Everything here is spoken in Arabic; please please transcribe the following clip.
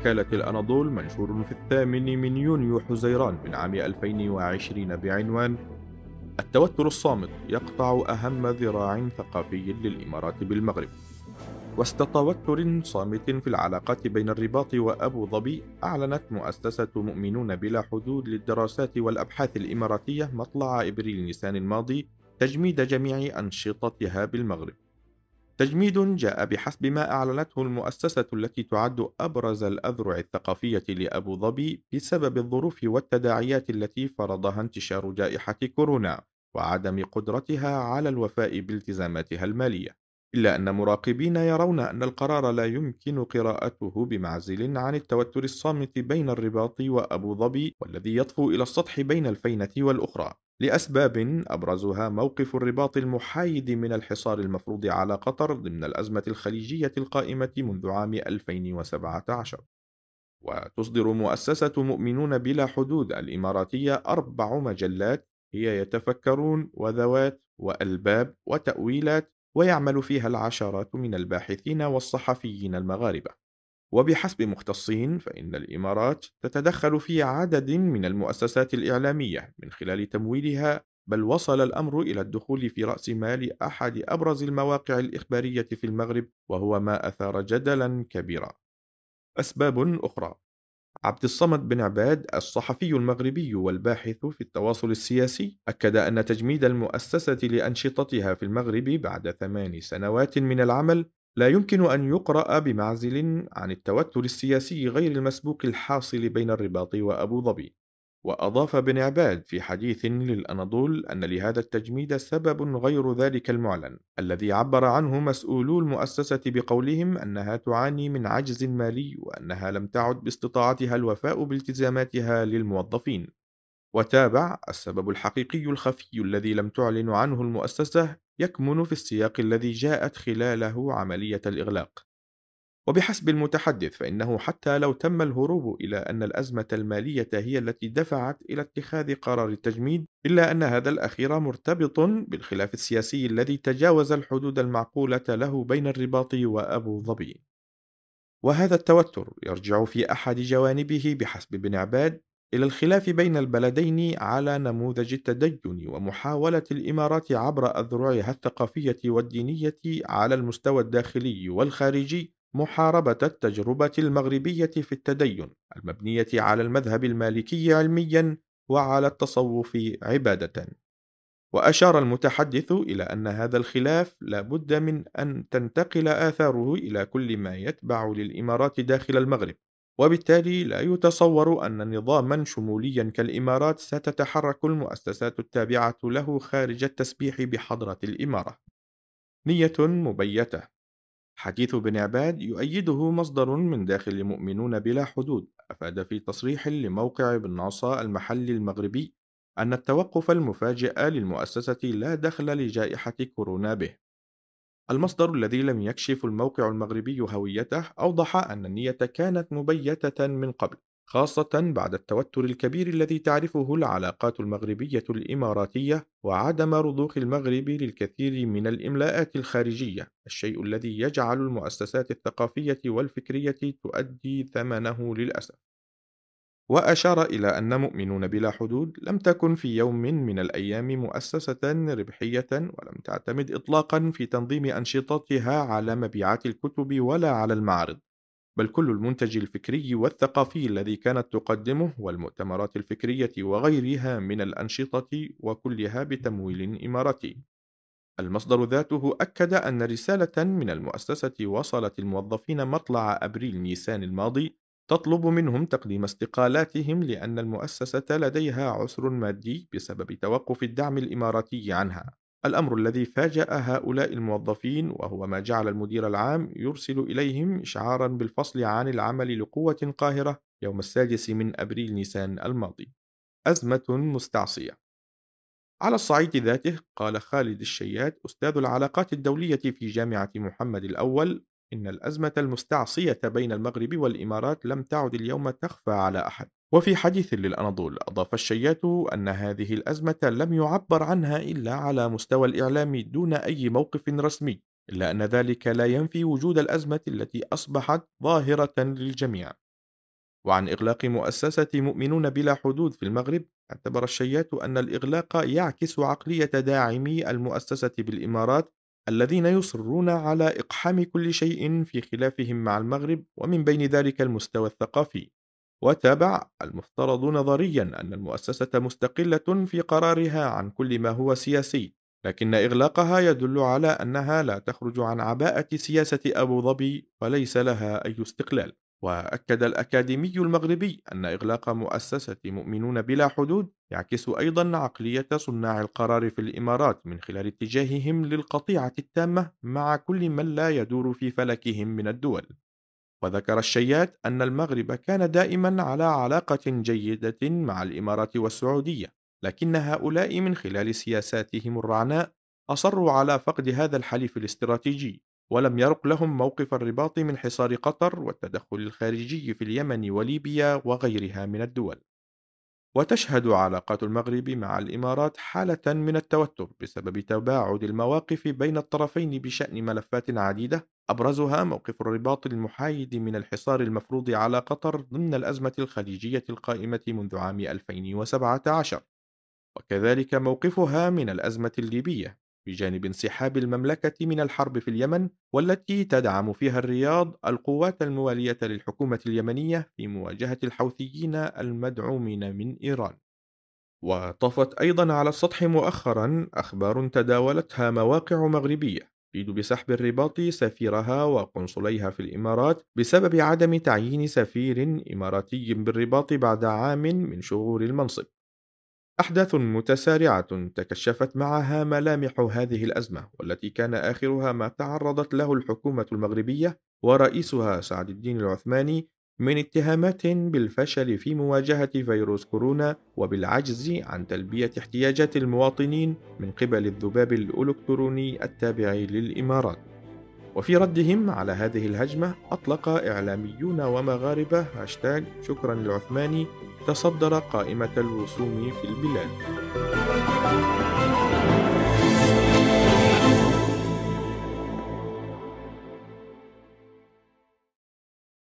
وكالة الأناضول منشور في الثامن من يونيو حزيران من عام 2020 بعنوان التوتر الصامت يقطع أهم ذراع ثقافي للإمارات بالمغرب وسط توتر صامت في العلاقات بين الرباط وأبو ظبي أعلنت مؤسسة مؤمنون بلا حدود للدراسات والأبحاث الإماراتية مطلع إبريل نيسان الماضي تجميد جميع أنشطتها بالمغرب تجميد جاء بحسب ما أعلنته المؤسسة التي تعد أبرز الأذرع الثقافية لأبو ظبي بسبب الظروف والتداعيات التي فرضها انتشار جائحة كورونا وعدم قدرتها على الوفاء بالتزاماتها المالية إلا أن مراقبين يرون أن القرار لا يمكن قراءته بمعزل عن التوتر الصامت بين الرباط وأبو ظبي والذي يطفو إلى السطح بين الفينة والأخرى لأسباب أبرزها موقف الرباط المحايد من الحصار المفروض على قطر ضمن الأزمة الخليجية القائمة منذ عام 2017 وتصدر مؤسسة مؤمنون بلا حدود الإماراتية أربع مجلات هي يتفكرون وذوات وألباب وتأويلات ويعمل فيها العشرات من الباحثين والصحفيين المغاربة وبحسب مختصين فإن الإمارات تتدخل في عدد من المؤسسات الإعلامية من خلال تمويلها بل وصل الأمر إلى الدخول في رأس مال أحد أبرز المواقع الإخبارية في المغرب وهو ما أثار جدلا كبيرا أسباب أخرى عبد الصمد بن عباد الصحفي المغربي والباحث في التواصل السياسي أكد أن تجميد المؤسسة لأنشطتها في المغرب بعد ثمان سنوات من العمل لا يمكن أن يقرأ بمعزل عن التوتر السياسي غير المسبوق الحاصل بين الرباط وأبو ظبي وأضاف بن عباد في حديث للأناضول أن لهذا التجميد سبب غير ذلك المعلن الذي عبر عنه مسؤولو المؤسسة بقولهم أنها تعاني من عجز مالي وأنها لم تعد باستطاعتها الوفاء بالتزاماتها للموظفين وتابع السبب الحقيقي الخفي الذي لم تعلن عنه المؤسسة يكمن في السياق الذي جاءت خلاله عملية الإغلاق. وبحسب المتحدث فإنه حتى لو تم الهروب إلى أن الأزمة المالية هي التي دفعت إلى اتخاذ قرار التجميد، إلا أن هذا الأخير مرتبط بالخلاف السياسي الذي تجاوز الحدود المعقولة له بين الرباط وأبو ظبي. وهذا التوتر يرجع في أحد جوانبه بحسب ابن عباد إلى الخلاف بين البلدين على نموذج التدين ومحاولة الإمارات عبر أذرعها الثقافية والدينية على المستوى الداخلي والخارجي محاربة التجربة المغربية في التدين المبنية على المذهب المالكي علميا وعلى التصوف عبادة. وأشار المتحدث إلى أن هذا الخلاف لابد من أن تنتقل آثاره إلى كل ما يتبع للإمارات داخل المغرب، وبالتالي لا يتصور أن نظاما شموليا كالإمارات ستتحرك المؤسسات التابعة له خارج التسبيح بحضرة الإمارة. نية مبيتة حديث بن عباد يؤيده مصدر من داخل مؤمنون بلا حدود أفاد في تصريح لموقع بن عصا المحلي المغربي أن التوقف المفاجئ للمؤسسة لا دخل لجائحة كورونا به المصدر الذي لم يكشف الموقع المغربي هويته أوضح أن النية كانت مبيتة من قبل خاصة بعد التوتر الكبير الذي تعرفه العلاقات المغربية الإماراتية وعدم رضوخ المغرب للكثير من الإملاءات الخارجية، الشيء الذي يجعل المؤسسات الثقافية والفكرية تؤدي ثمنه للأسف. وأشار إلى أن مؤمنون بلا حدود لم تكن في يوم من الأيام مؤسسة ربحية ولم تعتمد إطلاقا في تنظيم أنشطتها على مبيعات الكتب ولا على المعرض بل كل المنتج الفكري والثقافي الذي كانت تقدمه والمؤتمرات الفكرية وغيرها من الأنشطة وكلها بتمويل إماراتي. المصدر ذاته أكد أن رسالة من المؤسسة وصلت الموظفين مطلع أبريل نيسان الماضي تطلب منهم تقديم استقالاتهم لأن المؤسسة لديها عسر مادي بسبب توقف الدعم الإماراتي عنها. الأمر الذي فاجأ هؤلاء الموظفين وهو ما جعل المدير العام يرسل إليهم إشعارا بالفصل عن العمل لقوة قاهرة يوم السادس من أبريل نيسان الماضي. أزمة مستعصية. على الصعيد ذاته قال خالد الشيات أستاذ العلاقات الدولية في جامعة محمد الأول إن الأزمة المستعصية بين المغرب والإمارات لم تعد اليوم تخفى على أحد وفي حديث للأناضول أضاف الشيات أن هذه الأزمة لم يعبر عنها إلا على مستوى الإعلام دون أي موقف رسمي إلا أن ذلك لا ينفي وجود الأزمة التي أصبحت ظاهرة للجميع وعن إغلاق مؤسسة مؤمنون بلا حدود في المغرب اعتبر الشيات أن الإغلاق يعكس عقلية داعمي المؤسسة بالإمارات الذين يصرون على إقحام كل شيء في خلافهم مع المغرب ومن بين ذلك المستوى الثقافي وتابع المفترض نظريا أن المؤسسة مستقلة في قرارها عن كل ما هو سياسي لكن إغلاقها يدل على أنها لا تخرج عن عباءة سياسة أبو ظبي وليس لها أي استقلال وأكد الأكاديمي المغربي أن إغلاق مؤسسة مؤمنون بلا حدود يعكس أيضا عقلية صناع القرار في الإمارات من خلال اتجاههم للقطيعة التامة مع كل من لا يدور في فلكهم من الدول. وذكر الشيات أن المغرب كان دائما على علاقة جيدة مع الإمارات والسعودية، لكن هؤلاء من خلال سياساتهم الرعناء أصروا على فقد هذا الحليف الاستراتيجي ولم يرق لهم موقف الرباط من حصار قطر والتدخل الخارجي في اليمن وليبيا وغيرها من الدول وتشهد علاقات المغرب مع الامارات حاله من التوتر بسبب تباعد المواقف بين الطرفين بشان ملفات عديده ابرزها موقف الرباط المحايد من الحصار المفروض على قطر ضمن الازمه الخليجيه القائمه منذ عام 2017 وكذلك موقفها من الازمه الليبيه بجانب انسحاب المملكة من الحرب في اليمن والتي تدعم فيها الرياض القوات الموالية للحكومة اليمنية في مواجهة الحوثيين المدعومين من إيران. وطفت أيضا على السطح مؤخرا أخبار تداولتها مواقع مغربية تريد بسحب الرباط سفيرها وقنصليها في الإمارات بسبب عدم تعيين سفير إماراتي بالرباط بعد عام من شغور المنصب أحداث متسارعة تكشفت معها ملامح هذه الأزمة والتي كان آخرها ما تعرضت له الحكومة المغربية ورئيسها سعد الدين العثماني من اتهامات بالفشل في مواجهة فيروس كورونا وبالعجز عن تلبية احتياجات المواطنين من قبل الذباب الإلكتروني التابع للإمارات وفي ردهم على هذه الهجمة أطلق إعلاميون ومغاربة هاشتاج شكرا للعثماني تصدر قائمة الوصوم في البلاد.